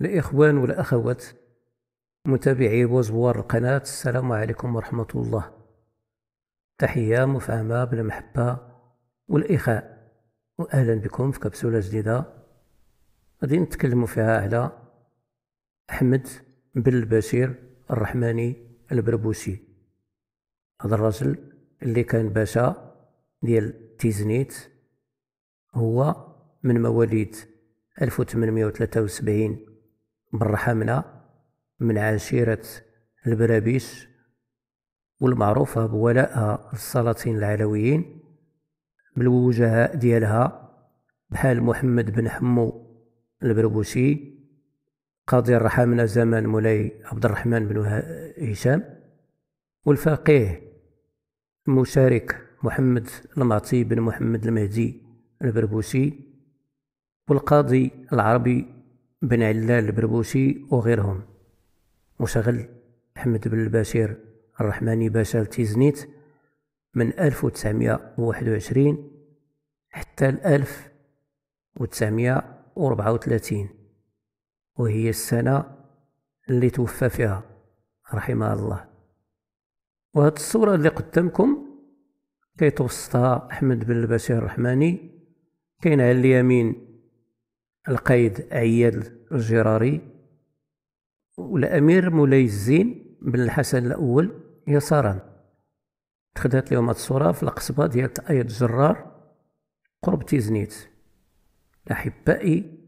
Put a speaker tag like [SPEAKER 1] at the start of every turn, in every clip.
[SPEAKER 1] الإخوان والأخوات متابعي وزوار القناة السلام عليكم ورحمة الله تحية مفعمة بالمحبة والإخاء وأهلا بكم في كبسولة جديدة غادي نتكلموا فيها على أحمد بن البشير الرحماني البربوسي هذا الرجل اللي كان باشا ديال تيزنيت هو من مواليد 1873 بن رحمنا من عشيرة البرابيس والمعروفة بولائها للسلاطين العلويين بالوجهاء ديالها بحال محمد بن حمو البربوسي قاضي الرحمنة زمان مولاي عبد الرحمن بن هشام والفقيه المشارك محمد المعطي بن محمد المهدي البربوسي والقاضي العربي بن علال البربوسي وغيرهم مشغل أحمد بن البشير الرحماني باشا تيزنيت من 1921 حتى 1934 وهي السنة اللي توفى فيها رحمه الله وهاد الصورة اللي قدامكم كيتوسطها أحمد بن البشير الرحماني كاين على اليمين القايد عياد الجراري والأمير مولاي الزين بن الحسن الأول يسارا تخدات لهم هاد الصورة في القصبة ديال آية الجرار قرب تيزنيت أحبائي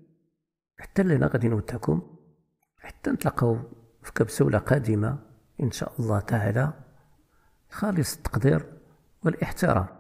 [SPEAKER 1] حتى اللي أنا غادي نودعكم حتى نتلاقاو في كبسولة قادمة إن شاء الله تعالى خالص التقدير والاحترام